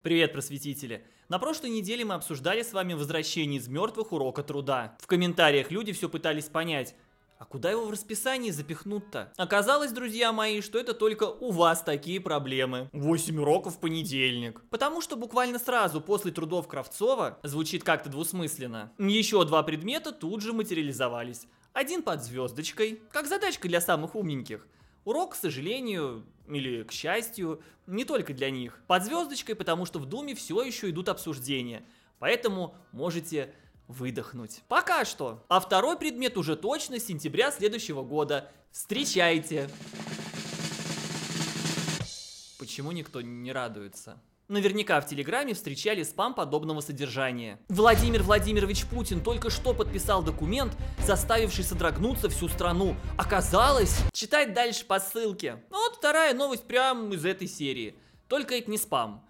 Привет, просветители! На прошлой неделе мы обсуждали с вами возвращение из мертвых урока труда. В комментариях люди все пытались понять, а куда его в расписании запихнут-то? Оказалось, друзья мои, что это только у вас такие проблемы. 8 уроков в понедельник. Потому что буквально сразу после трудов Кравцова, звучит как-то двусмысленно, еще два предмета тут же материализовались. Один под звездочкой, как задачка для самых умненьких – Урок, к сожалению, или к счастью, не только для них. Под звездочкой, потому что в Думе все еще идут обсуждения. Поэтому можете выдохнуть. Пока что. А второй предмет уже точно с сентября следующего года. Встречайте! Почему никто не радуется? Наверняка в Телеграме встречали спам подобного содержания. Владимир Владимирович Путин только что подписал документ, заставивший содрогнуться всю страну. Оказалось... Читать дальше по ссылке. Ну вот вторая новость прямо из этой серии. Только это не спам.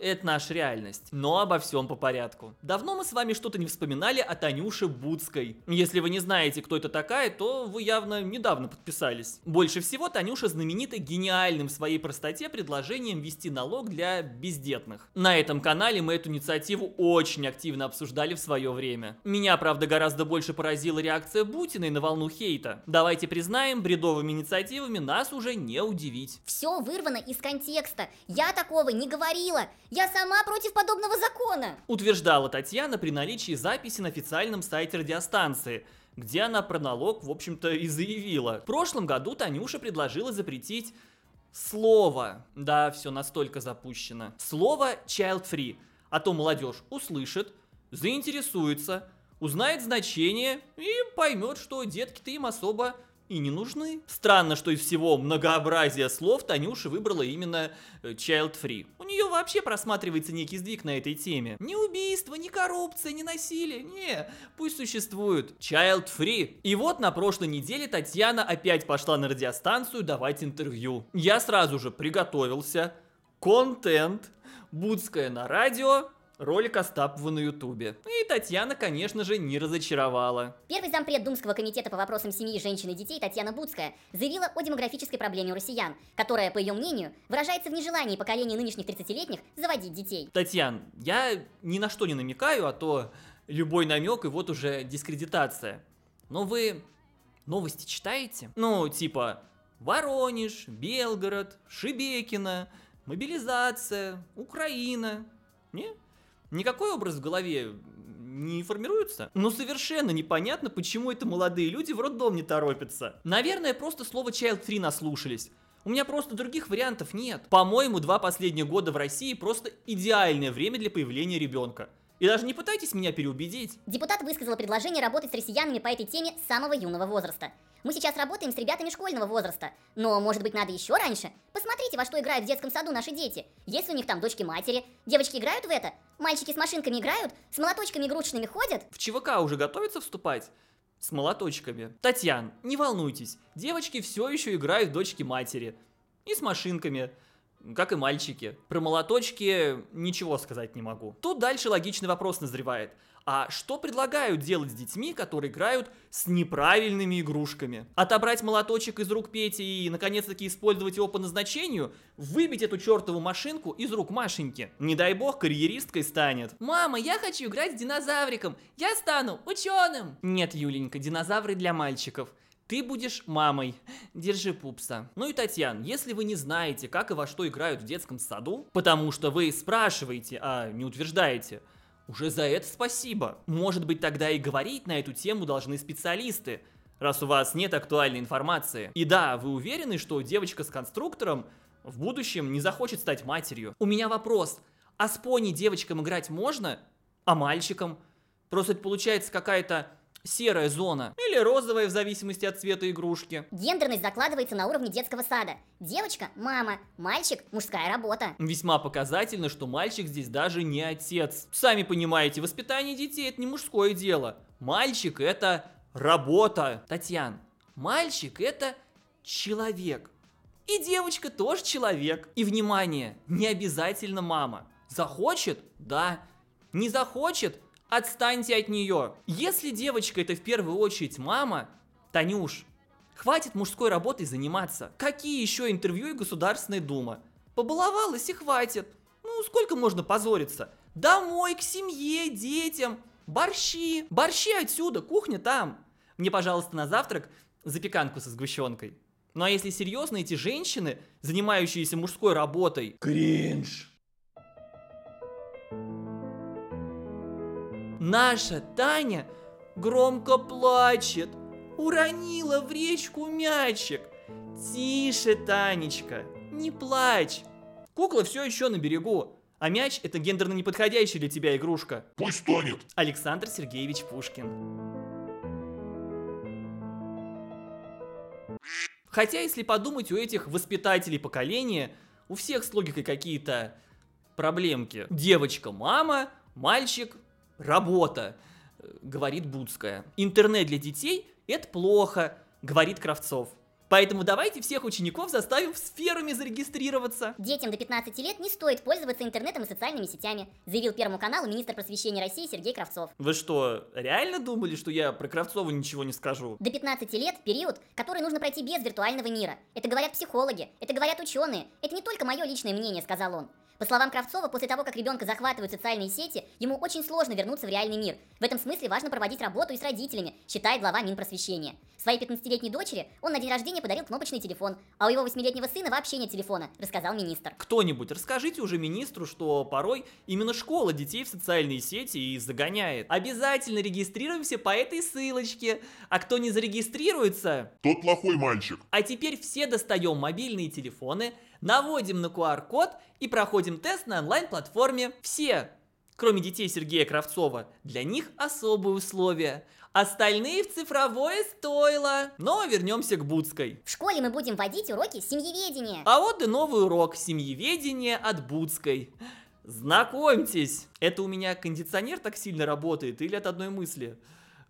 Это наша реальность. Но обо всем по порядку. Давно мы с вами что-то не вспоминали о Танюше Будской. Если вы не знаете, кто это такая, то вы явно недавно подписались. Больше всего Танюша знаменита гениальным в своей простоте предложением ввести налог для бездетных. На этом канале мы эту инициативу очень активно обсуждали в свое время. Меня, правда, гораздо больше поразила реакция Бутиной на волну хейта. Давайте признаем, бредовыми инициативами нас уже не удивить. Все вырвано из контекста. Я такого не говорила. Я сама против подобного закона. Утверждала Татьяна при наличии записи на официальном сайте радиостанции где она про налог, в общем-то, и заявила. В прошлом году Танюша предложила запретить слово. Да, все настолько запущено. Слово child-free. А то молодежь услышит, заинтересуется, узнает значение и поймет, что детки-то им особо и не нужны. Странно, что из всего многообразия слов Танюша выбрала именно э, child-free. У нее вообще просматривается некий сдвиг на этой теме. Ни убийство, ни коррупция, ни насилие, не, пусть существует. Child-free. И вот на прошлой неделе Татьяна опять пошла на радиостанцию давать интервью. Я сразу же приготовился, контент, Будская на радио, ролик Остапову на ютубе. И Татьяна, конечно же, не разочаровала. Первый зампред Думского комитета по вопросам семьи, женщин и детей Татьяна Буцкая заявила о демографической проблеме у россиян, которая, по ее мнению, выражается в нежелании поколения нынешних 30-летних заводить детей. Татьяна, я ни на что не намекаю, а то любой намек и вот уже дискредитация. Но вы новости читаете? Ну, типа Воронеж, Белгород, Шибекина, мобилизация, Украина. Не? Никакой образ в голове не формируется. Но совершенно непонятно, почему это молодые люди в роддом не торопятся. Наверное, просто слово Child Free наслушались. У меня просто других вариантов нет. По-моему, два последних года в России просто идеальное время для появления ребенка. И даже не пытайтесь меня переубедить. Депутат высказал предложение работать с россиянами по этой теме с самого юного возраста. Мы сейчас работаем с ребятами школьного возраста. Но, может быть, надо еще раньше? Посмотрите, во что играют в детском саду наши дети. Есть у них там дочки-матери, девочки играют в это, мальчики с машинками играют, с молоточками игрушечными ходят. В ЧВК уже готовится вступать? С молоточками. Татьян, не волнуйтесь, девочки все еще играют в дочки-матери. И с машинками как и мальчики. Про молоточки ничего сказать не могу. Тут дальше логичный вопрос назревает. А что предлагают делать с детьми, которые играют с неправильными игрушками? Отобрать молоточек из рук Пети и, наконец-таки, использовать его по назначению? Выбить эту чертову машинку из рук Машеньки? Не дай бог, карьеристкой станет. Мама, я хочу играть с динозавриком. Я стану ученым. Нет, Юленька, динозавры для мальчиков. Ты будешь мамой. Держи пупса. Ну и Татьян, если вы не знаете, как и во что играют в детском саду, потому что вы спрашиваете, а не утверждаете, уже за это спасибо. Может быть, тогда и говорить на эту тему должны специалисты, раз у вас нет актуальной информации. И да, вы уверены, что девочка с конструктором в будущем не захочет стать матерью? У меня вопрос. А с пони девочкам играть можно? А мальчикам? Просто это получается какая-то серая зона или розовая в зависимости от цвета игрушки. Гендерность закладывается на уровне детского сада. Девочка – мама, мальчик – мужская работа. Весьма показательно, что мальчик здесь даже не отец. Сами понимаете, воспитание детей – это не мужское дело. Мальчик – это работа. Татьян, мальчик – это человек. И девочка тоже человек. И внимание, не обязательно мама. Захочет – да. Не захочет – Отстаньте от нее. Если девочка это в первую очередь мама, Танюш, хватит мужской работой заниматься. Какие еще интервью и Государственная Дума? Побаловалась и хватит. Ну, сколько можно позориться? Домой, к семье, детям. Борщи. Борщи отсюда, кухня там. Мне, пожалуйста, на завтрак запеканку со сгущенкой. Ну а если серьезно, эти женщины, занимающиеся мужской работой... Кринж! наша Таня громко плачет, уронила в речку мячик. Тише, Танечка, не плачь. Кукла все еще на берегу, а мяч это гендерно неподходящая для тебя игрушка. Пусть тонет. Александр Сергеевич Пушкин. Хотя, если подумать, у этих воспитателей поколения у всех с логикой какие-то проблемки. Девочка мама, мальчик Работа, э, говорит Будская. Интернет для детей – это плохо, говорит Кравцов. Поэтому давайте всех учеников заставим в сферами зарегистрироваться. Детям до 15 лет не стоит пользоваться интернетом и социальными сетями, заявил Первому каналу министр просвещения России Сергей Кравцов. Вы что, реально думали, что я про Кравцова ничего не скажу? До 15 лет период, который нужно пройти без виртуального мира. Это говорят психологи, это говорят ученые. Это не только мое личное мнение, сказал он. По словам Кравцова, после того, как ребенка захватывают социальные сети, ему очень сложно вернуться в реальный мир. В этом смысле важно проводить работу и с родителями, считает глава Минпросвещения. Своей 15-летней дочери он на день рождения подарил кнопочный телефон, а у его 8-летнего сына вообще нет телефона, рассказал министр. Кто-нибудь, расскажите уже министру, что порой именно школа детей в социальные сети и загоняет. Обязательно регистрируемся по этой ссылочке, а кто не зарегистрируется... Тот плохой мальчик. А теперь все достаем мобильные телефоны, наводим на QR-код и проходим тест на онлайн-платформе. Все, кроме детей Сергея Кравцова, для них особые условия остальные в цифровое стойло. Но вернемся к Будской. В школе мы будем вводить уроки семьеведения. А вот и новый урок семьеведения от Будской. Знакомьтесь, это у меня кондиционер так сильно работает или от одной мысли?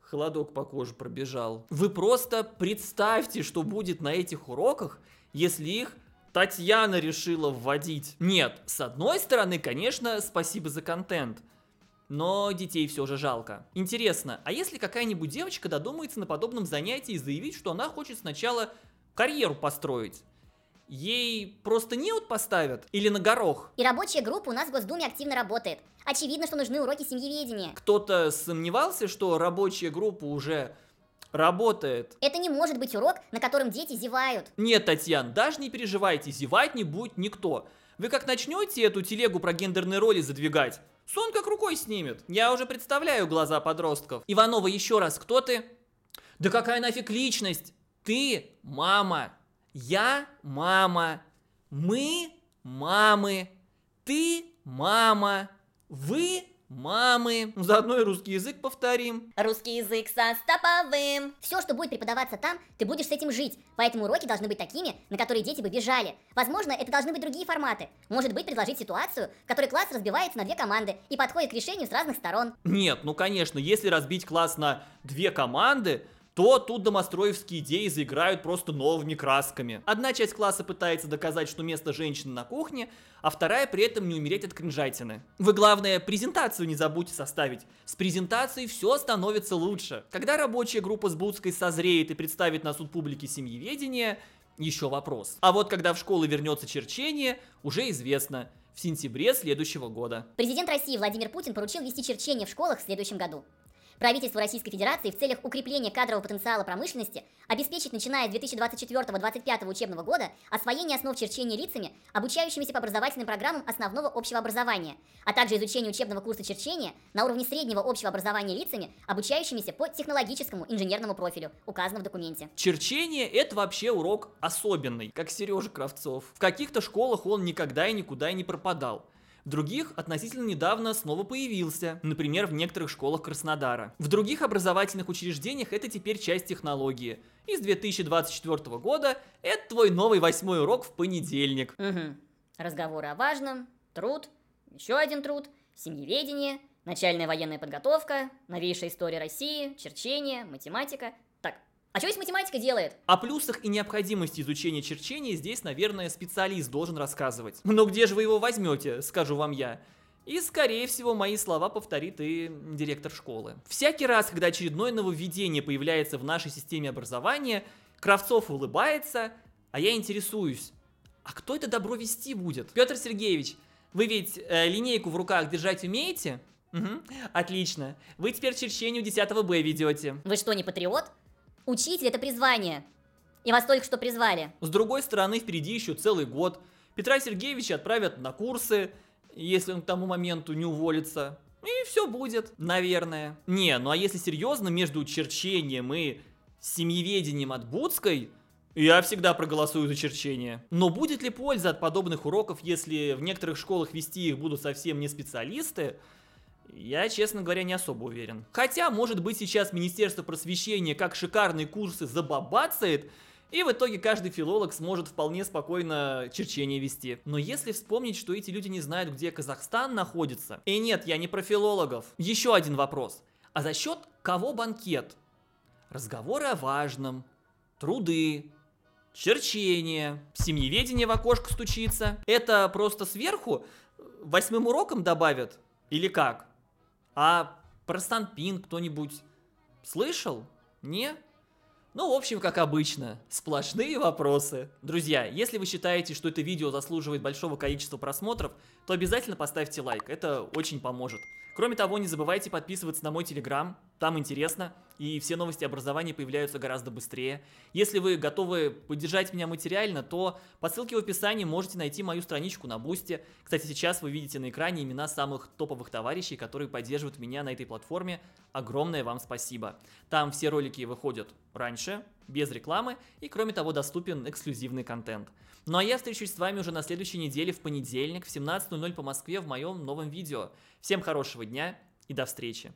Холодок по коже пробежал. Вы просто представьте, что будет на этих уроках, если их Татьяна решила вводить. Нет, с одной стороны, конечно, спасибо за контент – но детей все же жалко. Интересно, а если какая-нибудь девочка додумается на подобном занятии заявить, что она хочет сначала карьеру построить? Ей просто не вот поставят? Или на горох? И рабочая группа у нас в Госдуме активно работает. Очевидно, что нужны уроки семьеведения. Кто-то сомневался, что рабочая группа уже работает. Это не может быть урок, на котором дети зевают. Нет, Татьяна, даже не переживайте, зевать не будет никто. Вы как начнете эту телегу про гендерные роли задвигать, Сон как рукой снимет. Я уже представляю глаза подростков. Иванова, еще раз, кто ты? Да какая нафиг личность? Ты мама. Я мама. Мы мамы. Ты мама. Вы мамы. Заодно и русский язык повторим. Русский язык со Стаповым. Все, что будет преподаваться там, ты будешь с этим жить. Поэтому уроки должны быть такими, на которые дети бы бежали. Возможно, это должны быть другие форматы. Может быть, предложить ситуацию, в которой класс разбивается на две команды и подходит к решению с разных сторон. Нет, ну конечно, если разбить класс на две команды, что тут домостроевские идеи заиграют просто новыми красками. Одна часть класса пытается доказать, что место женщины на кухне, а вторая при этом не умереть от кринжатины. Вы главное презентацию не забудьте составить. С презентацией все становится лучше. Когда рабочая группа с Будской созреет и представит на суд публики семьеведение, еще вопрос. А вот когда в школы вернется черчение, уже известно. В сентябре следующего года. Президент России Владимир Путин поручил вести черчение в школах в следующем году правительству Российской Федерации в целях укрепления кадрового потенциала промышленности обеспечить, начиная с 2024-2025 учебного года, освоение основ черчения лицами, обучающимися по образовательным программам основного общего образования, а также изучение учебного курса черчения на уровне среднего общего образования лицами, обучающимися по технологическому инженерному профилю, указано в документе. Черчение – это вообще урок особенный, как Сережа Кравцов. В каких-то школах он никогда и никуда и не пропадал в других относительно недавно снова появился, например, в некоторых школах Краснодара. В других образовательных учреждениях это теперь часть технологии. И с 2024 года это твой новый восьмой урок в понедельник. Угу. Разговоры о важном, труд, еще один труд, семьеведение, начальная военная подготовка, новейшая история России, черчение, математика. Так, а что здесь математика делает? О плюсах и необходимости изучения черчения здесь, наверное, специалист должен рассказывать. Но где же вы его возьмете, скажу вам я. И, скорее всего, мои слова повторит и директор школы. Всякий раз, когда очередное нововведение появляется в нашей системе образования, Кравцов улыбается, а я интересуюсь, а кто это добро вести будет? Петр Сергеевич, вы ведь э, линейку в руках держать умеете? Угу. Отлично. Вы теперь черчению 10 Б ведете. Вы что, не патриот? Учитель это призвание. И вас только что призвали. С другой стороны, впереди еще целый год. Петра Сергеевича отправят на курсы, если он к тому моменту не уволится. И все будет, наверное. Не, ну а если серьезно, между черчением и семьеведением от Будской, я всегда проголосую за черчение. Но будет ли польза от подобных уроков, если в некоторых школах вести их будут совсем не специалисты, я, честно говоря, не особо уверен. Хотя, может быть, сейчас Министерство просвещения как шикарные курсы забабацает, и в итоге каждый филолог сможет вполне спокойно черчение вести. Но если вспомнить, что эти люди не знают, где Казахстан находится... И нет, я не про филологов. Еще один вопрос. А за счет кого банкет? Разговоры о важном, труды, черчение, семьеведение в окошко стучится. Это просто сверху восьмым уроком добавят? Или как? А про Станпин кто-нибудь слышал? Не? Ну, в общем, как обычно, сплошные вопросы. Друзья, если вы считаете, что это видео заслуживает большого количества просмотров, то обязательно поставьте лайк, это очень поможет. Кроме того, не забывайте подписываться на мой телеграм, там интересно, и все новости образования появляются гораздо быстрее. Если вы готовы поддержать меня материально, то по ссылке в описании можете найти мою страничку на Бусте. Кстати, сейчас вы видите на экране имена самых топовых товарищей, которые поддерживают меня на этой платформе. Огромное вам спасибо. Там все ролики выходят раньше, без рекламы и, кроме того, доступен эксклюзивный контент. Ну а я встречусь с вами уже на следующей неделе в понедельник в 17.00 по Москве в моем новом видео. Всем хорошего дня и до встречи!